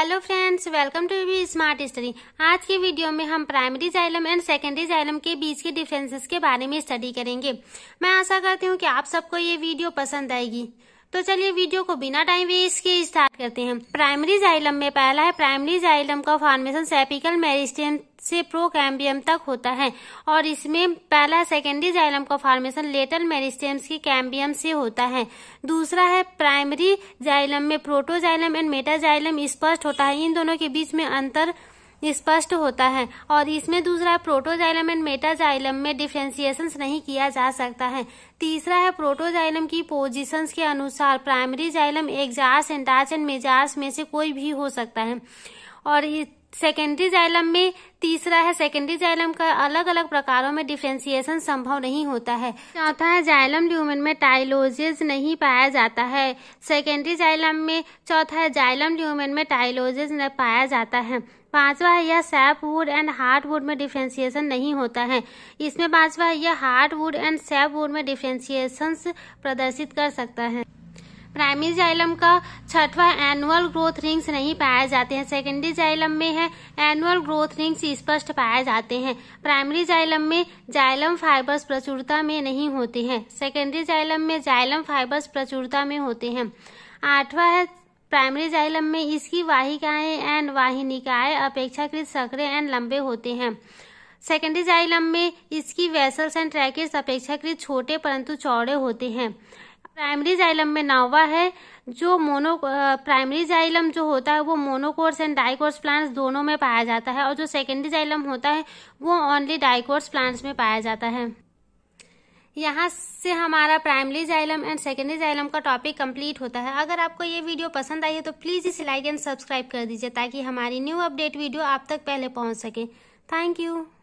hello friends welcome to We Smart Study आज के video में हम primary xylem and secondary xylem के बीच के डिफरेंसेस के बारे में स्टडी करेंगे मैं आशा करती हूँ कि आप सबको ये वीडियो पसंद आएगी तो चलिए वीडियो को बिना टाइम वेस्ट के स्टार्ट करते हैं प्राइमरी जाइलम में पहला है प्राइमरी जाइलम का फॉर्मेशन सेपिकल मेरिस्टेम से प्रो कैम्बियम तक होता है और इसमें पहला सेकेंडरी जाइलम का फॉर्मेशन लेटल मेरिस्टेम्स की कैम्बियम से होता है दूसरा है प्राइमरी जाइलम में प्रोटोजाइलम एंड मेटाजाइलम स्पष्ट होता है इन दोनों के बीच में अंतर स्पष्ट होता है और इसमें दूसरा है प्रोटोजाइलम एंड मेटाजाइलम में डिफ्रेंसिएशन नहीं किया जा सकता है तीसरा है प्रोटोजाइलम की पोजीशन के अनुसार primary xylem exarch endarch and mesarch में से कोई भी हो सकता है और सेकेंडरी जाइलम में तीसरा है सेकेंडरी जाइलम का अलग अलग प्रकारों में डिफ्रेंसिएशन संभव नहीं होता है चौथा है जाइलम ल्यूमन में टाइलोजेस नहीं पाया जाता है सेकेंडरी जाइलम में चौथा है जाइलम ल्यूमन में टाइलोजेज पाया जाता है पांचवा है यह सैपवुड एंड वुड में डिफ्रेंसिएशन नहीं होता है इसमें पांचवा है यह वुड एंड सैपवुड में डिफ्रेंसिएशन प्रदर्शित कर सकता है प्राइमरी जाइलम का छठवा एनुअल ग्रोथ रिंग्स नहीं पाए जाते हैं सेकेंडरी जाइलम में है एनुअल ग्रोथ रिंग्स स्पष्ट पाए जाते हैं प्राइमरी जाइलम में जाइलम फाइबर्स प्रचुरता में नहीं होते हैं सेकेंडरी जाइलम में जाइलम फाइबर्स प्रचुरता में होते हैं आठवां है प्राइमरी जाइलम में इसकी वाहिकाएं एंड वाहिनिकाएं अपेक्षाकृत सकरे एंड लंबे होते हैं सेकेंडरी जाइलम में इसकी वेसल्स एंड ट्रैकेट्स अपेक्षाकृत छोटे परंतु चौड़े होते हैं प्राइमरी जाइलम में नावा है जो मोनो प्राइमरी जाइलम जो होता है वो मोनोकोर्स एंड डाइकोर्स प्लांट्स दोनों में पाया जाता है और जो सेकेंडरी जाइलम होता है वो ओनली डाइकोर्स प्लांट्स में पाया जाता है यहाँ से हमारा primary xylem and secondary xylem का टॉपिक कंप्लीट होता है अगर आपको ये वीडियो पसंद आई है तो प्लीज़ इसे लाइक एंड सब्सक्राइब कर दीजिए ताकि हमारी न्यू अपडेट वीडियो आप तक पहले पहुँच सके थैंक यू